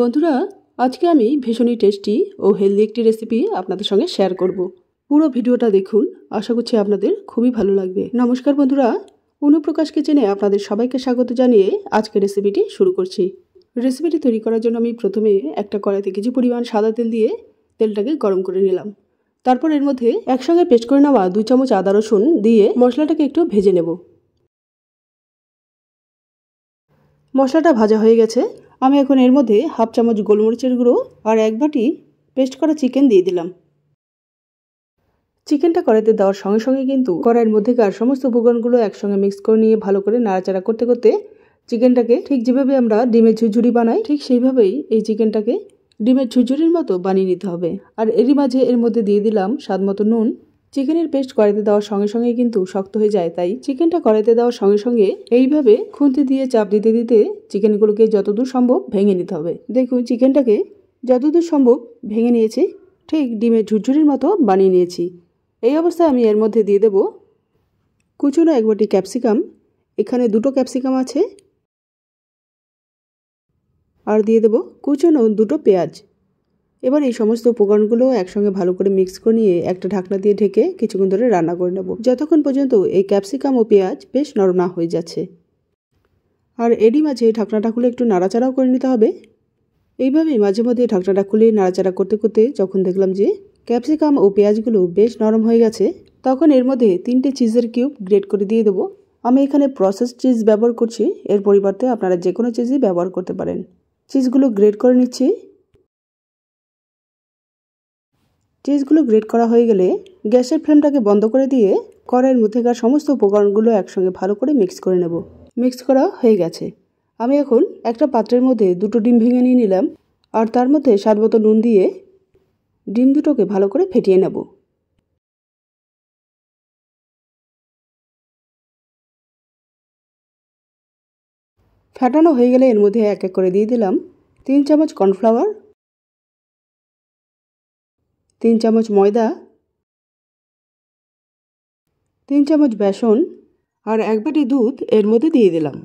বন্ধুরা আজকে আমি ভীষণই টেস্টি ও হেলদি একটি রেসিপি আপনাদের সঙ্গে শেয়ার করব। পুরো ভিডিওটা দেখুন আশা করছি আপনাদের খুবই ভালো লাগবে নমস্কার বন্ধুরা অনুপ্রকাশকে কিচেনে আপনাদের সবাইকে স্বাগত জানিয়ে আজকে রেসিপিটি শুরু করছি রেসিপিটি তৈরি করার জন্য আমি প্রথমে একটা কড়াইতে কিছু পরিমাণ সাদা তেল দিয়ে তেলটাকে গরম করে নিলাম তারপর এর মধ্যে একসঙ্গে পেস্ট করে নেওয়া দুই চামচ আদা রসুন দিয়ে মশলাটাকে একটু ভেজে নেব মশলাটা ভাজা হয়ে গেছে আমি এখন এর মধ্যে হাফ চামচ গোলমরিচের গুঁড়ো আর এক বাটি পেস্ট করা চিকেন দিয়ে দিলাম চিকেনটা কড়াইতে দেওয়ার সঙ্গে সঙ্গে কিন্তু কড়াইয়ের মধ্যেকার সমস্ত উপকরণগুলো একসঙ্গে মিক্স করে নিয়ে ভালো করে নাড়াচাড়া করতে করতে চিকেনটাকে ঠিক যেভাবে আমরা ডিমের ঝুঝুরি বানাই ঠিক সেইভাবেই এই চিকেনটাকে ডিমের ঝুঝুরির মতো বানিয়ে নিতে হবে আর এরই মাঝে এর মধ্যে দিয়ে দিলাম স্বাদ মতো নুন চিকেনের পেস্ট কড়াইতে দেওয়ার সঙ্গে সঙ্গে কিন্তু শক্ত হয়ে যায় তাই চিকেনটা কড়াইতে দেওয়ার সঙ্গে সঙ্গে এইভাবে খুন্তি দিয়ে চাপ দিতে দিতে চিকেনগুলোকে যতদূর সম্ভব ভেঙে নিতে হবে দেখুন চিকেনটাকে যতদূর সম্ভব ভেঙে নিয়েছি ঠিক ডিমের ঝুরঝুরির মতো বানিয়ে নিয়েছি এই অবস্থায় আমি এর মধ্যে দিয়ে দেব কুচুনো এক বাটি ক্যাপসিকাম এখানে দুটো ক্যাপসিকাম আছে আর দিয়ে দেব কুচুনো দুটো পেঁয়াজ এবার এই সমস্ত উপকরণগুলো একসঙ্গে ভালো করে মিক্স করে নিয়ে একটা ঢাকনা দিয়ে ঢেকে কিছুক্ষণ ধরে রান্না করে নেব যতক্ষণ পর্যন্ত এই ক্যাপসিকাম ও পেঁয়াজ বেশ নরম না হয়ে যাচ্ছে আর এরই মাঝে ঢাকনাটা খুলে একটু নাড়াচাড়াও করে নিতে হবে এইভাবেই মাঝে মধ্যে ঢাকনাটা খুলে নাড়াচাড়া করতে করতে যখন দেখলাম যে ক্যাপসিকাম ও পেঁয়াজগুলো বেশ নরম হয়ে গেছে তখন এর মধ্যে তিনটে চিজের কিউব গ্রেট করে দিয়ে দেবো আমি এখানে প্রসেস চিজ ব্যবহার করছি এর পরিবর্তে আপনারা যে কোনো চিজই ব্যবহার করতে পারেন চিজগুলো গ্রেট করে নিচ্ছি চিজগুলো গ্রেট করা হয়ে গেলে গ্যাসের ফ্লেমটাকে বন্ধ করে দিয়ে কড়াইয়ের মধ্যেকার সমস্ত উপকরণগুলো একসঙ্গে ভালো করে মিক্স করে নেব মিক্স করা হয়ে গেছে আমি এখন একটা পাত্রের মধ্যে দুটো ডিম ভেঙে নিয়ে নিলাম আর তার মধ্যে স্বাদ মতো নুন দিয়ে ডিম দুটোকে ভালো করে ফেটিয়ে নেব ফ্যাটানো হয়ে গেলে এর মধ্যে এক এক করে দিয়ে দিলাম তিন চামচ কর্নফ্লাওয়ার তিন চামচ ময়দা তিন চামচ বেসন আর এক বাটি দুধ এর মধ্যে দিয়ে দিলাম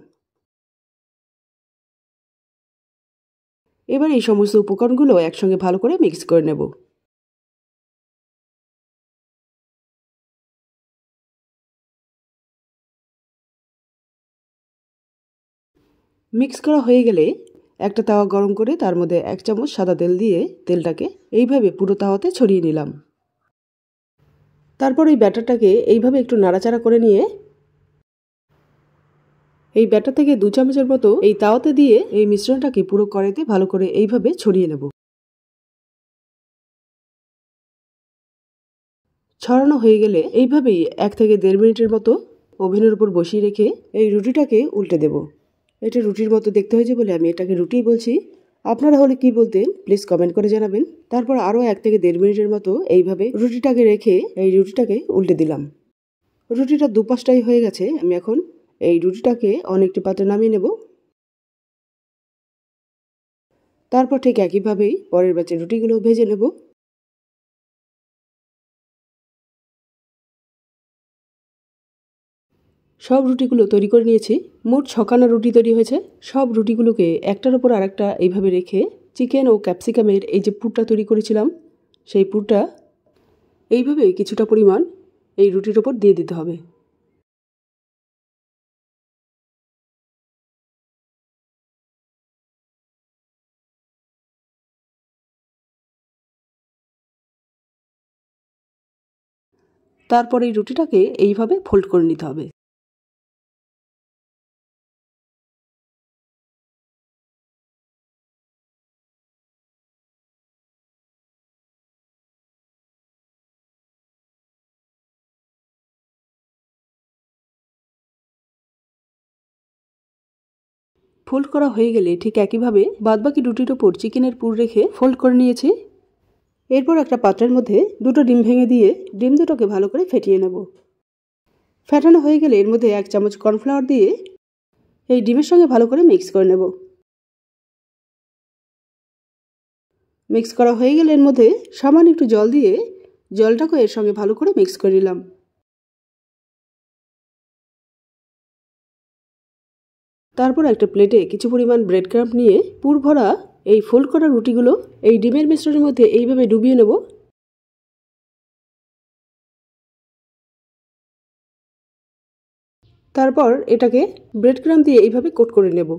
এবার এই সমস্ত উপকরণগুলো একসঙ্গে ভালো করে মিক্স করে নেব মিক্স করা হয়ে গেলে একটা তাওয়া গরম করে তার মধ্যে এক চামচ সাদা তেল দিয়ে তেলটাকে এইভাবে পুরো তাওয়াতে ছড়িয়ে নিলাম তারপর এই ব্যাটারটাকে এইভাবে একটু নাড়াচাড়া করে নিয়ে এই ব্যাটার থেকে দু চামচের মতো এই তাওয়াতে দিয়ে এই মিশ্রণটাকে পুরো কড়াইতে ভালো করে এইভাবে ছড়িয়ে নেব ছড়ানো হয়ে গেলে এইভাবেই এক থেকে দেড় মিনিটের মতো ওভেনের উপর বসিয়ে রেখে এই রুটিটাকে উল্টে দেবো এটা রুটির মতো দেখতে হয়েছে বলে আমি এটাকে রুটি বলছি আপনারা হলে কি বলতেন প্লিজ কমেন্ট করে জানাবেন তারপর আরও এক থেকে দেড় মিনিটের মতো এইভাবে রুটিটাকে রেখে এই রুটিটাকে উল্টে দিলাম রুটিটা দুপাশটাই হয়ে গেছে আমি এখন এই রুটিটাকে অনেকটি পাত্রে নামিয়ে নেব তারপর ঠিক একইভাবেই পরের ব্যাচের রুটিগুলো ভেজে নেব সব রুটিগুলো তৈরি করে নিয়েছি মোট ছখানা রুটি তৈরি হয়েছে সব রুটিগুলোকে একটার ওপর আরেকটা এইভাবে রেখে চিকেন ও ক্যাপসিকামের এই যে পুরটা তৈরি করেছিলাম সেই পুরটা এইভাবে কিছুটা পরিমাণ এই রুটির ওপর দিয়ে দিতে হবে তারপর এই রুটিটাকে এইভাবে ফোল্ড করে নিতে হবে ফোল্ড করা হয়ে গেলে ঠিক একইভাবে বাদবাকি রুটির ওপর চিকেনের পুর রেখে ফোল্ড করে নিয়েছি এরপর একটা পাত্রের মধ্যে দুটো ডিম ভেঙে দিয়ে ডিম দুটোকে ভালো করে ফেটিয়ে নেব ফেটানো হয়ে গেলে এর মধ্যে এক চামচ কর্নফ্লাওয়ার দিয়ে এই ডিমের সঙ্গে ভালো করে মিক্স করে নেব মিক্স করা হয়ে গেলে এর মধ্যে সামান্য একটু জল দিয়ে জলটাকে এর সঙ্গে ভালো করে মিক্স করে নিলাম তারপর একটা প্লেটে কিছু পরিমাণ ব্রেড ক্রাম্প নিয়ে পুর ভরা এই ফোল্ড করা রুটিগুলো এই ডিমের মিশ্রণের মধ্যে এইভাবে ডুবিয়ে নেব তারপর এটাকে ব্রেড ক্রাম দিয়ে এইভাবে কোট করে নেব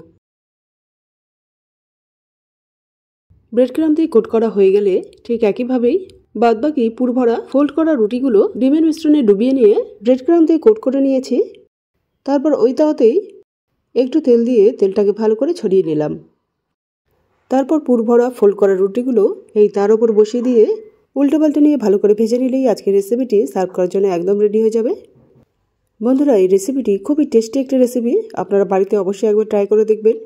ব্রেড ক্রাম দিয়ে কোট করা হয়ে গেলে ঠিক একইভাবেই বাদবাকি ভরা ফোল্ড করা রুটিগুলো ডিমের মিশ্রণে ডুবিয়ে নিয়ে ব্রেড ক্রাম দিয়ে কোট করে নিয়েছি তারপর ওই তাওতেই একটু তেল দিয়ে তেলটাকে ভালো করে ছড়িয়ে নিলাম তারপর পুরভরা ফোল্ড করা রুটিগুলো এই তার ওপর বসিয়ে দিয়ে উল্টো পাল্টে নিয়ে ভালো করে ভেজে নিলেই আজকের রেসিপিটি সার্ভ করার জন্য একদম রেডি হয়ে যাবে বন্ধুরা এই রেসিপিটি খুবই টেস্টি একটা রেসিপি আপনারা বাড়িতে অবশ্যই একবার ট্রাই করে দেখবেন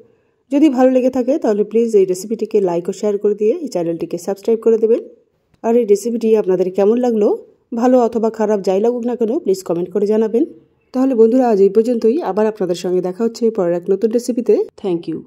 যদি ভালো লেগে থাকে তাহলে প্লিজ এই রেসিপিটিকে লাইক ও শেয়ার করে দিয়ে এই চ্যানেলটিকে সাবস্ক্রাইব করে দেবেন আর এই রেসিপিটি আপনাদের কেমন লাগলো ভালো অথবা খারাপ যাই লাগুক না কেন প্লিজ কমেন্ট করে জানাবেন তাহলে বন্ধুরা আজ এই পর্যন্তই আবার আপনাদের সঙ্গে দেখা হচ্ছে পরের এক নতুন রেসিপিতে থ্যাংক ইউ